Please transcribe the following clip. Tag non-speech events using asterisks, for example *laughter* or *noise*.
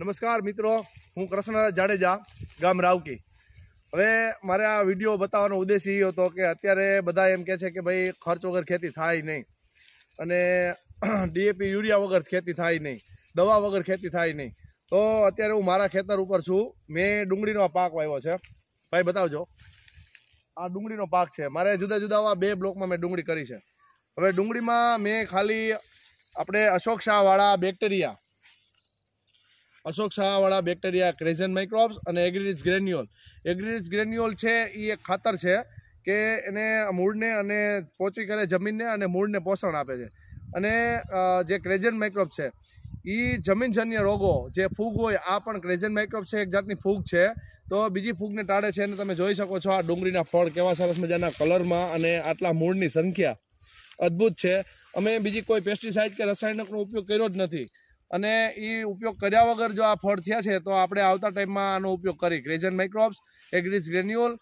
નમસ્કાર મિત્રો હું કૃષ્ણરાજ જાડેજા ગામ રાવકી હવે મારે આ વિડીયો બતાવવાનો ઉદ્દેશ એ હતો કે અત્યારે બધા એમ કહે છે કે ભાઈ ખર્ચ વગર ખેતી થાય નહીં અને *clears throat* ડીએપી યુરિયા વગર ખેતી થાય નહીં દવા વગર ખેતી થાય નહીં તો અત્યારે હું મારા ખેતર ઉપર છું મેં ડુંગળીનો પાક વાવ્યો છે ભાઈ બતાવજો આ ડુંગળીનો પાક છે મારે જુદા જુદા બે બ્લોકમાં મેં ડુંગળી કરી છે હવે ડુંગળીમાં મેં ખાલી આપણે અશોક શાહવાળા બેક્ટેરિયા અશોક શાહવાળા બેક્ટેરિયા ક્રેઝન માઇક્રોબ્સ અને એગ્રીરિસ ગ્રેન્યુઅલ એગ્રીરિસ ગ્રેન્યુઅલ છે એ એક ખાતર છે કે એને મૂળને અને પોચી કરે જમીનને અને મૂળને પોષણ આપે છે અને જે ક્રેઝન માઇક્રોબ છે એ જમીનજન્ય રોગો જે ફૂગ હોય આ પણ ક્રેઝન માઇક્રોબ છે એક જાતની ફૂગ છે તો બીજી ફૂગને ટાળે છે અને તમે જોઈ શકો છો આ ડુંગળીના ફળ કેવા સરસ મજાના કલરમાં અને આટલા મૂળની સંખ્યા અદ્ભુત છે અમે બીજી કોઈ પેસ્ટિસાઇડ કે રસાયણકનો ઉપયોગ કર્યો જ નથી અને એ ઉપયોગ કર્યા વગર જો આ ફળ થયા છે તો આપણે આવતા ટાઈમમાં આનો ઉપયોગ કરી ગ્રેજન માઇક્રોબ્સ એગ્રીસ ગ્રેન્યુઅલ